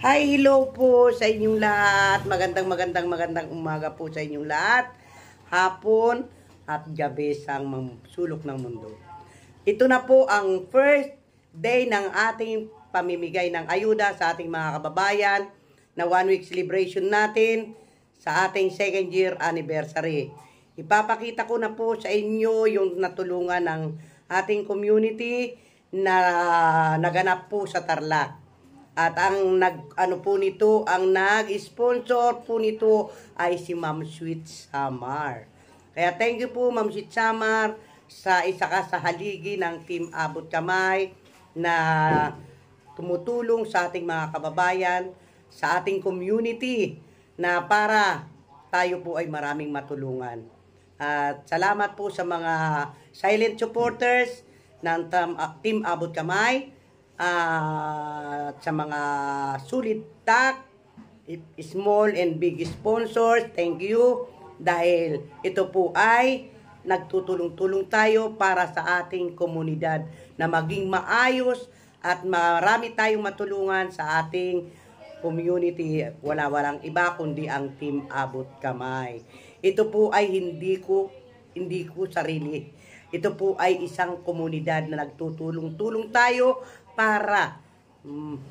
Hi, hello po sa inyong lahat. Magandang magandang magandang umaga po sa inyong lahat. Hapon at gabi sa sulok ng mundo. Ito na po ang first day ng ating pamimigay ng ayuda sa ating mga kababayan na one week celebration natin sa ating second year anniversary. Ipapakita ko na po sa inyo yung natulungan ng ating community na naganap po sa Tarlac. At ang nag ano po nito, ang nag-sponsor po nito ay si Ma'am Sweet Samar. Kaya thank you po Ma'am Sweet Samar sa isa ka sa haligi ng Team Abot Kamay na tumutulong sa ating mga kababayan, sa ating community na para tayo po ay maraming matulungan. At salamat po sa mga silent supporters ng Team Abot Kamay at ah, sa mga sulit tak, small and big sponsors. Thank you dahil ito po ay nagtutulong-tulong tayo para sa ating komunidad na maging maayos at marami tayong matulungan sa ating community. Wala walang iba kundi ang Team Abot Kamay. Ito po ay hindi ko hindi ko sarili. Ito po ay isang komunidad na nagtutulong-tulong tayo para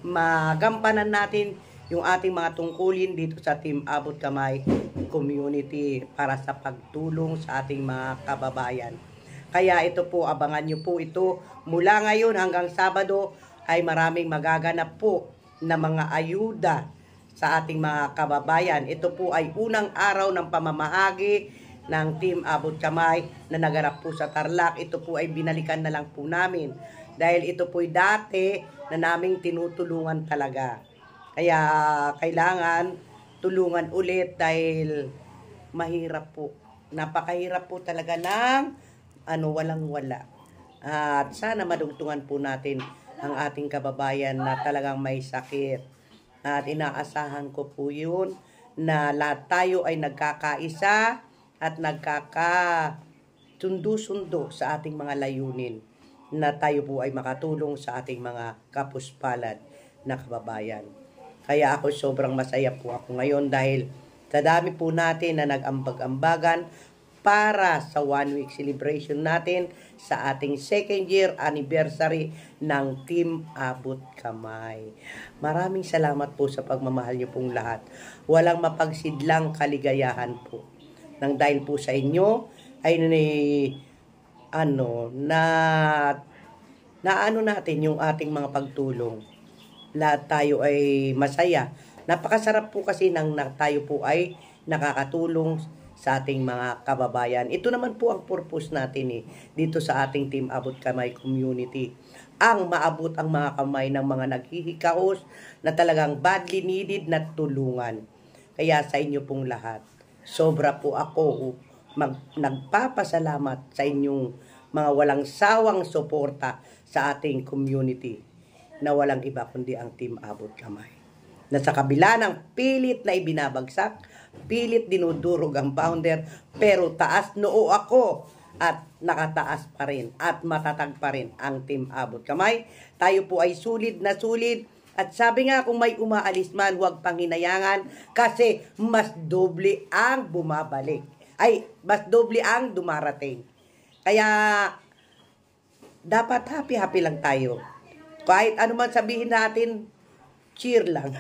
magampanan natin yung ating mga tungkulin dito sa Team Abot Kamay Community para sa pagtulong sa ating mga kababayan. Kaya ito po, abangan nyo po ito. Mula ngayon hanggang Sabado ay maraming magaganap po na mga ayuda sa ating mga kababayan. Ito po ay unang araw ng pamamahagi ng Team Abot Kamay na nagarap po sa Tarlac. Ito po ay binalikan na lang po namin dahil ito po'y dati na naming tinutulungan talaga. Kaya kailangan tulungan ulit dahil mahirap po. Napakahirap po talaga ng ano, walang-wala. At sana madugtungan po natin ang ating kababayan na talagang may sakit. At inaasahan ko po yun na lahat tayo ay nagkakaisa at nagkaka sundo-sundo sa ating mga layunin na tayo po ay makatulong sa ating mga kapuspalad na kababayan. Kaya ako sobrang masaya po ako ngayon dahil sa dami po natin na nag-ambag-ambagan para sa one week celebration natin sa ating second year anniversary ng Team Abot Kamay. Maraming salamat po sa pagmamahal niyo pong lahat. Walang mapagsidlang kaligayahan po. Nang dahil po sa inyo ay ni ano, na, na ano natin yung ating mga pagtulong. Lahat tayo ay masaya. Napakasarap po kasi nang na, tayo po ay nakakatulong sa ating mga kababayan. Ito naman po ang purpose natin eh, dito sa ating Team Abot Kamay Community. Ang maabot ang mga kamay ng mga naghihikaos na talagang badly needed na tulungan. Kaya sa inyo pong lahat, sobra po ako mag, nagpapasalamat sa inyong mga walang sawang suporta sa ating community na walang iba kundi ang Team Abot Kamay. Na sa kabila ng pilit na ibinabagsak, pilit dinudurog ang founder, pero taas noo ako at nakataas pa rin at matatag pa rin ang Team Abot Kamay. Tayo po ay sulit na sulit at sabi nga kung may umaalis man, huwag panginayangan kasi mas doble ang bumabalik ay mas doble ang dumarating. Kaya, dapat happy-happy lang tayo. Kahit ano man sabihin natin, cheer lang.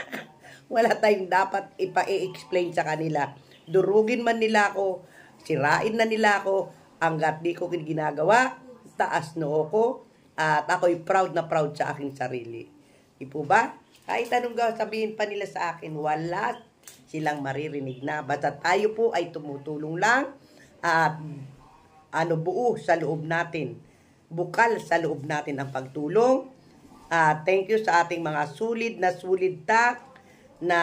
Wala tayong dapat ipa-explain sa kanila. Durugin man nila ako, sirain na nila ako, hanggat di ko ginagawa, taas noo ko, at ako'y proud na proud sa aking sarili. Ipo po ba? Kahit anong sabihin pa nila sa akin, wala silang maririnig na. Basta tayo po ay tumutulong lang at ano buo sa loob natin. Bukal sa loob natin ang pagtulong. Uh, thank you sa ating mga sulit na sulit tak na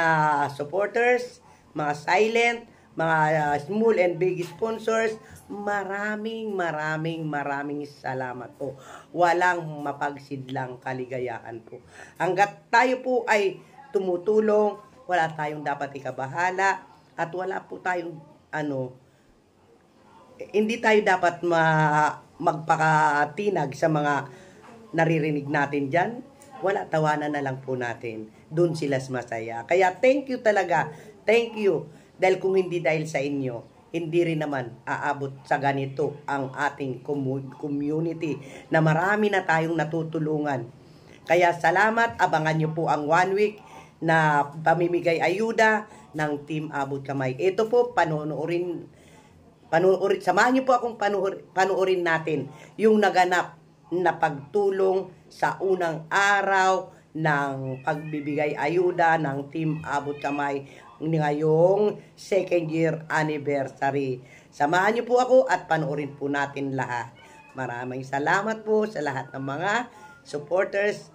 supporters, mga silent, mga uh, small and big sponsors. Maraming, maraming, maraming salamat po. Walang mapagsidlang kaligayahan po. Hanggat tayo po ay tumutulong, wala tayong dapat ikabahala, at wala po tayong, ano, hindi tayo dapat ma, magpakatinag sa mga naririnig natin diyan Wala, tawanan na lang po natin. Doon sila masaya. Kaya thank you talaga. Thank you. Dahil kung hindi dahil sa inyo, hindi rin naman aabot sa ganito ang ating community na marami na tayong natutulungan. Kaya salamat, abangan nyo po ang one week na pamimigay ayuda ng Team Abot Kamay. Ito po, panoorin, panoorin, samahan niyo po akong panoorin, panoorin natin yung naganap na pagtulong sa unang araw ng pagbibigay ayuda ng Team Abot Kamay ngayong second year anniversary. Samahan niyo po ako at panoorin po natin lahat. Maraming salamat po sa lahat ng mga supporters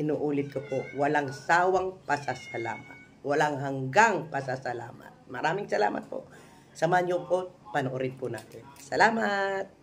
inuulit ko po, walang sawang pasasalamat. Walang hanggang pasasalamat. Maraming salamat po. Samahan niyo po, panoorin po natin. Salamat!